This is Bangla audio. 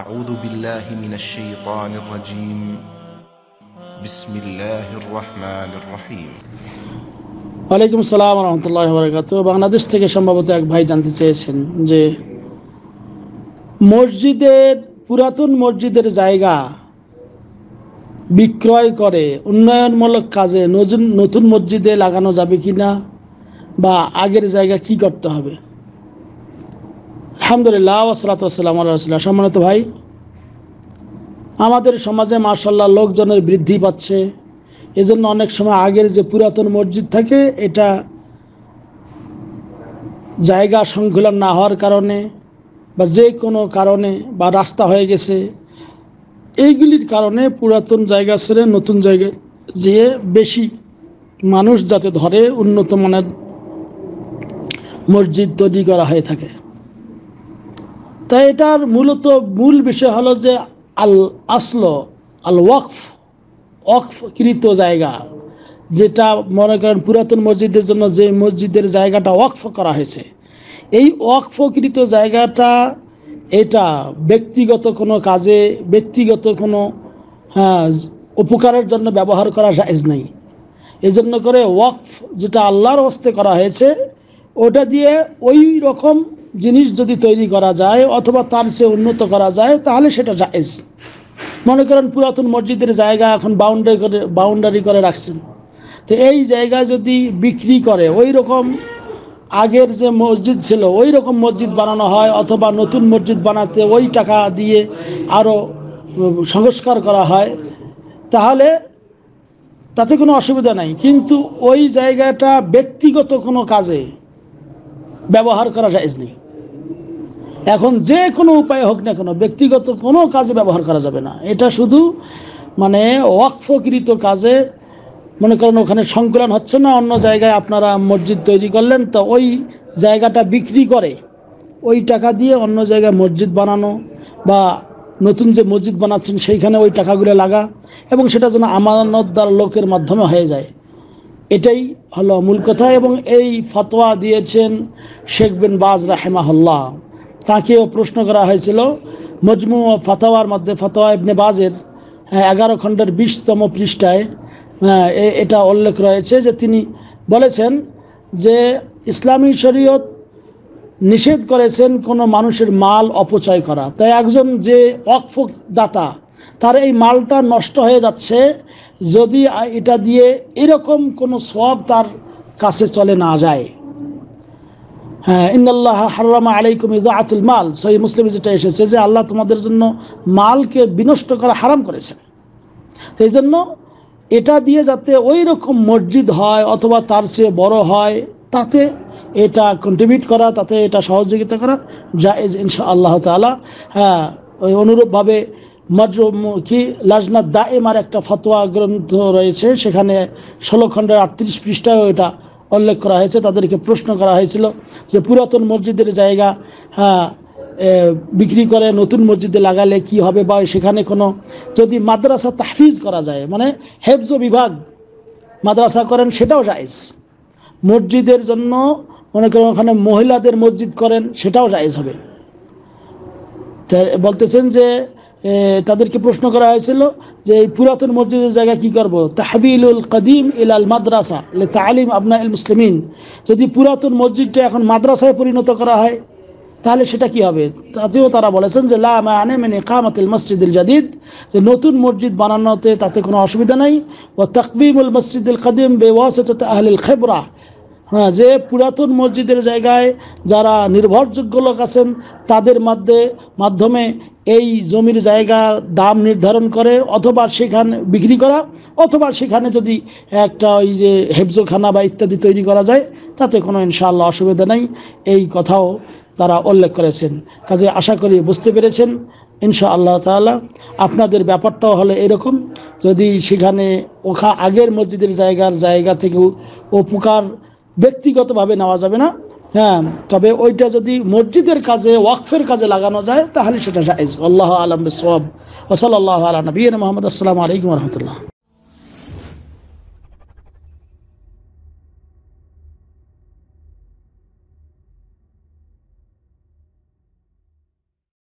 أعوذ بالله من الشيطان الرجيم بسم الله الرحمن الرحيم ওয়ালাইকুম আসসালাম রহমতুল্লাহ বরকাত বাংলাদেশ থেকে সম্ভবত এক ভাই জানতে চেয়েছেন যে মসজিদের পুরাতন মসজিদের জায়গা বিক্রয় করে উন্নয়নমূলক কাজে নতুন নতুন মসজিদে লাগানো যাবে কি না বা আগের জায়গা কি করতে হবে আলহামদুলিল্লাহ ওসলাতাম আল্লাহ সম্মানিত ভাই আমাদের সমাজে মার্শাল্লাহ লোকজনের বৃদ্ধি পাচ্ছে এজন্য অনেক সময় আগের যে পুরাতন মসজিদ থাকে এটা জায়গা সংকুলন না হওয়ার কারণে বা যে কোনো কারণে বা রাস্তা হয়ে গেছে এইগুলির কারণে পুরাতন জায়গা ছেড়ে নতুন জায়গায় যেয়ে বেশি মানুষ যাতে ধরে উন্নত মানের মসজিদ তৈরি করা হয়ে থাকে তাই এটার মূলত মূল বিষয় হলো যে আল আসল আল ওয়াকফ ওয়াকফকৃত জায়গা যেটা মনে করেন পুরাতন মসজিদের জন্য যে মসজিদের জায়গাটা ওয়াকফ করা হয়েছে এই ওয়াকফকৃত জায়গাটা এটা ব্যক্তিগত কোনো কাজে ব্যক্তিগত কোনো হ্যাঁ, উপকারের জন্য ব্যবহার করা সাইজ নাই জন্য করে ওয়াকফ যেটা আল্লাহর হস্তে করা হয়েছে ওটা দিয়ে ওই রকম জিনিস যদি তৈরি করা যায় অথবা তার চেয়ে উন্নত করা যায় তাহলে সেটা জায়েজ মনে করেন পুরাতন মসজিদের জায়গা এখন বাউন্ডারি করে বাউন্ডারি করে রাখছেন তো এই জায়গা যদি বিক্রি করে ওই রকম আগের যে মসজিদ ছিল ওই রকম মসজিদ বানানো হয় অথবা নতুন মসজিদ বানাতে ওই টাকা দিয়ে আরও সংস্কার করা হয় তাহলে তাতে কোনো অসুবিধা নাই কিন্তু ওই জায়গাটা ব্যক্তিগত কোনো কাজে ব্যবহার করা যায় নেই এখন যে কোনো উপায় হোক না কেন ব্যক্তিগত কোনো কাজে ব্যবহার করা যাবে না এটা শুধু মানে ওয়াকফকৃত কাজে মনে করেন ওখানে সংকুলন হচ্ছে না অন্য জায়গায় আপনারা মসজিদ তৈরি করলেন তো ওই জায়গাটা বিক্রি করে ওই টাকা দিয়ে অন্য জায়গায় মসজিদ বানানো বা নতুন যে মসজিদ বানাচ্ছেন সেইখানে ওই টাকাগুলো লাগা এবং সেটা যেন আমানতদার লোকের মাধ্যমে হয়ে যায় এটাই হলো মূল কথা এবং এই ফতোয়া দিয়েছেন শেখ বিন বাজ রাহেমাহল্লা তাকেও প্রশ্ন করা হয়েছিল মজমু ও ফাতোয়ার মধ্যে ফাতোয়া ইবনে বাজের হ্যাঁ, এগারো খণ্ডের বিশতম পৃষ্ঠায় হ্যাঁ, এটা উল্লেখ রয়েছে যে তিনি বলেছেন যে ইসলামী শরীয়ত নিষেধ করেছেন কোনো মানুষের মাল অপচয় করা তাই একজন যে অক্ফ দাতা তার এই মালটা নষ্ট হয়ে যাচ্ছে যদি এটা দিয়ে এরকম কোনো সব তার কাছে চলে না যায় হ্যাঁ, ইন্দাল্লাহ হার্রামা আলাইকুম ইজাআতুল মাল সহি মুসলিম যেটা এসেছে যে আল্লাহ তোমাদের জন্য মালকে বিনষ্ট করা হারাম করেছেন তো এই জন্য এটা দিয়ে যাতে ওই রকম মসজিদ হয় অথবা তার চেয়ে বড় হয় তাতে এটা কন্ট্রিবিউট করা তাতে এটা সহযোগিতা করা জায়েজ ইনশা আল্লাহ তালা হ্যাঁ ওই অনুরূপভাবে কি লাজনা দা দায়েমার একটা ফতোয়া গ্রন্থ রয়েছে সেখানে ষোলো খণ্ডের আটত্রিশ পৃষ্ঠায়ও এটা উল্লেখ করা হয়েছে তাদেরকে প্রশ্ন করা হয়েছিল যে পুরাতন মসজিদের জায়গা হ্যাঁ বিক্রি করে নতুন মসজিদে লাগালে কি হবে বা সেখানে কোনো যদি মাদ্রাসা তাহফিজ করা যায় মানে হেফজ বিভাগ মাদ্রাসা করেন সেটাও জায়জ মসজিদের জন্য মনে করেন ওখানে মহিলাদের মসজিদ করেন সেটাও জায়জ হবে বলতেছেন যে তাদেরকে প্রশ্ন করা হয়েছিল যে এই পুরাতন মসজিদের জায়গায় কি করব তাহবিলুল কদিম ইলাল মাদ্রাসা তালিম আবনা ইল মুসলিমিন যদি পুরাতন মসজিদটা এখন মাদ্রাসায় পরিণত করা হয় তাহলে সেটা কি হবে তাতেও তারা বলেছেন যে লা মানে মানে কামাতিল মসজিদুল জাদিদ যে নতুন মসজিদ বানানোতে তাতে কোনো অসুবিধা নাই ও তকবিমুল মসজিদুল কদিম বেওয়াসত আহলিল খেবরা হ্যাঁ যে পুরাতন মসজিদের জায়গায় যারা নির্ভরযোগ্য লোক আছেন তাদের মধ্যে মাধ্যমে এই জমির জায়গার দাম নির্ধারণ করে অথবা সেখানে বিক্রি করা অথবা সেখানে যদি একটা ওই যে হেফজোখানা বা ইত্যাদি তৈরি করা যায় তাতে কোনো ইনশাআল্লাহ অসুবিধা নেই এই কথাও তারা উল্লেখ করেছেন কাজে আশা করি বুঝতে পেরেছেন ইনশা আল্লাহ তালা আপনাদের ব্যাপারটাও হলে এরকম যদি সেখানে ওখা আগের মসজিদের জায়গার জায়গা থেকে উপকার ব্যক্তিগতভাবে নেওয়া যাবে না হ্যাঁ তবে ওইটা যদি মসজিদের কাজে ওয়াকফের কাজে লাগানো যায় তাহলে সেটা আল্লাহ আলম সব ওসল আল্লাহ আলম নবীন মোহাম্মদ আসসালামু আলাইকুম রহমতুল্লাহ